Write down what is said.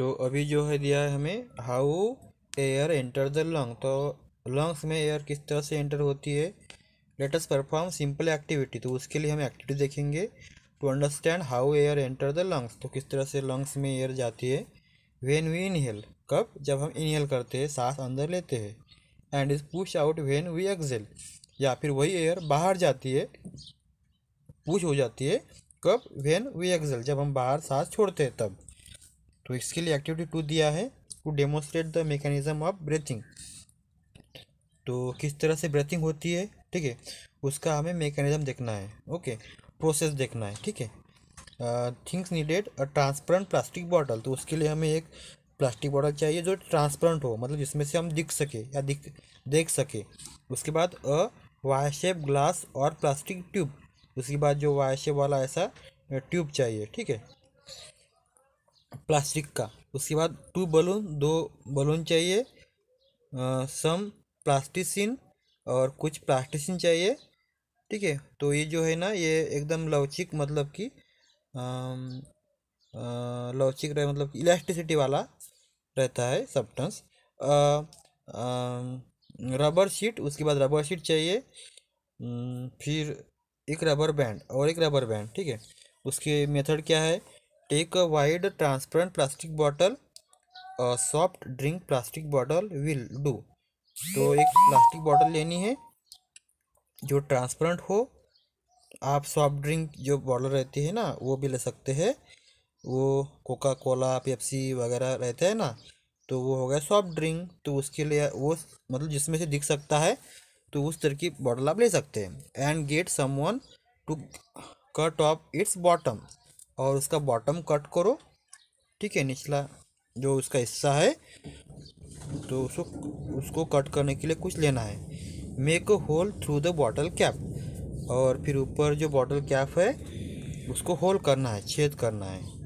तो अभी जो है दिया है हमें how air enter the lung तो लंग्स में एयर किस तरह से एंटर होती है लेटस परफॉर्म सिंपल एक्टिविटी तो उसके लिए हम एक्टिविटी देखेंगे to understand how air enter the lungs तो किस तरह से लंग्स में एयर जाती है वेन वी इनहेल कब जब हम इनहेल करते हैं सांस अंदर लेते हैं and is push out when we exhale या फिर वही एयर बाहर जाती है पुश हो जाती है कब वेन वी एक्सेल जब हम बाहर सांस छोड़ते हैं तब तो इसके लिए एक्टिविटी टू दिया है to demonstrate the mechanism of breathing तो किस तरह से ब्रीथिंग होती है ठीक है उसका हमें मेकेनिज़्म देखना है ओके प्रोसेस देखना है ठीक है things needed a transparent plastic bottle तो उसके लिए हमें एक प्लास्टिक बॉटल चाहिए जो ट्रांसपेरेंट हो मतलब जिसमें से हम दिख सके या दिख देख सके उसके बाद अ वाई शेप ग्लास और प्लास्टिक ट्यूब उसके बाद जो वाई शेप वाला ऐसा ट्यूब चाहिए ठीक है प्लास्टिक का उसके बाद टू बलून दो बलून चाहिए सम प्लास्टिसिन और कुछ प्लास्टिसिन चाहिए ठीक है तो ये जो है ना ये एकदम लवचिक मतलब कि लवचिक रहे मतलब इलास्टिसिटी वाला रहता है सब्टेंस रबर शीट उसके बाद रबर शीट चाहिए फिर एक रबर बैंड और एक रबर बैंड ठीक है उसके मेथड क्या है take a wide transparent plastic bottle a soft drink plastic bottle will do तो एक प्लास्टिक बॉटल लेनी है जो ट्रांसपेरेंट हो आप सॉफ्ट ड्रिंक जो बॉटल रहती है ना वो भी ले सकते हैं वो कोका कोला पेप्सी वगैरह रहते हैं ना तो वो हो गया सॉफ्ट ड्रिंक तो उसके लिए वो मतलब जिसमें से दिख सकता है तो उस तरह की बॉटल आप ले सकते हैं and get someone to cut off its bottom और उसका बॉटम कट करो ठीक है निचला जो उसका हिस्सा है तो उसको उसको कट करने के लिए कुछ लेना है make a hole through the bottle cap और फिर ऊपर जो बॉटल कैप है उसको होल करना है छेद करना है